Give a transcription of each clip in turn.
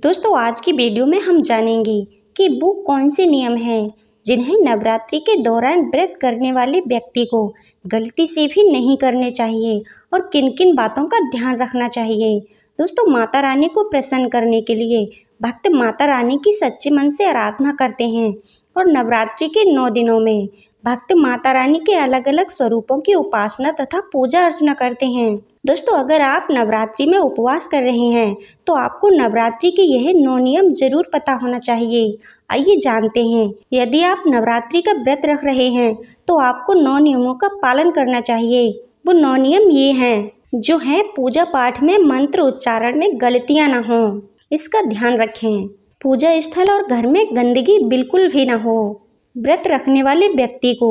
दोस्तों आज की वीडियो में हम जानेंगे कि वो कौन से नियम हैं जिन्हें नवरात्रि के दौरान व्रत करने वाले व्यक्ति को गलती से भी नहीं करने चाहिए और किन किन बातों का ध्यान रखना चाहिए दोस्तों माता रानी को प्रसन्न करने के लिए भक्त माता रानी की सच्चे मन से आराधना करते हैं और नवरात्रि के नौ दिनों में भक्त माता रानी के अलग अलग स्वरूपों की उपासना तथा पूजा अर्चना करते हैं दोस्तों अगर आप नवरात्रि में उपवास कर रहे हैं तो आपको नवरात्रि के यह नौ नियम जरूर पता होना चाहिए आइए जानते हैं यदि आप नवरात्रि का व्रत रख रहे हैं तो आपको नौ नियमों का पालन करना चाहिए वो नौ नियम ये हैं जो है पूजा पाठ में मंत्र उच्चारण में गलतियां ना हों इसका ध्यान रखें पूजा स्थल और घर में गंदगी बिल्कुल भी ना हो व्रत रखने वाले व्यक्ति को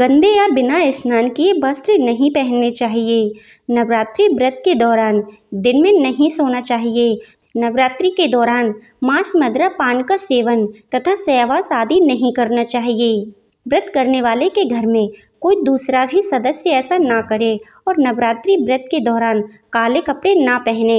गंदे या बिना स्नान किए वस्त्र नहीं पहनने चाहिए नवरात्रि व्रत के दौरान दिन में नहीं सोना चाहिए नवरात्रि के दौरान मांस मदरा पान का सेवन तथा सेवा आदि नहीं करना चाहिए व्रत करने वाले के घर में कोई दूसरा भी सदस्य ऐसा ना करे और नवरात्रि व्रत के दौरान काले कपड़े ना पहने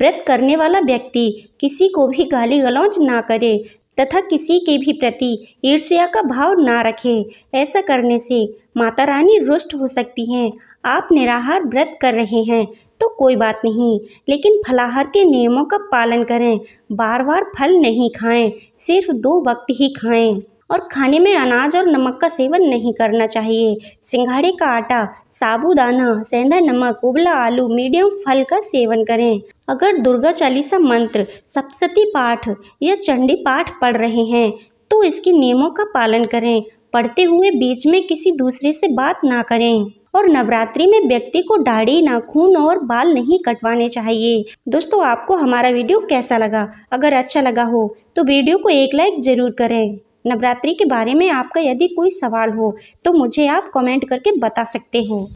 व्रत करने वाला व्यक्ति किसी को भी गाली गलौज ना करे तथा किसी के भी प्रति ईर्ष्या का भाव ना रखे ऐसा करने से माता रानी रुष्ट हो सकती हैं आप निराहार व्रत कर रहे हैं तो कोई बात नहीं लेकिन फलाहार के नियमों का पालन करें बार बार फल नहीं खाएं सिर्फ दो वक्त ही खाएं और खाने में अनाज और नमक का सेवन नहीं करना चाहिए सिंघाड़े का आटा साबूदाना सेंधा नमक उबला आलू मीडियम फल का सेवन करें अगर दुर्गा चालीसा मंत्र सप्तशती पाठ या चंडी पाठ पढ़ रहे हैं तो इसके नियमों का पालन करें पढ़ते हुए बीच में किसी दूसरे से बात ना करें और नवरात्रि में व्यक्ति को दाढ़ी नाखून और बाल नहीं कटवाने चाहिए दोस्तों आपको हमारा वीडियो कैसा लगा अगर अच्छा लगा हो तो वीडियो को एक लाइक ज़रूर करें नवरात्रि के बारे में आपका यदि कोई सवाल हो तो मुझे आप कमेंट करके बता सकते हो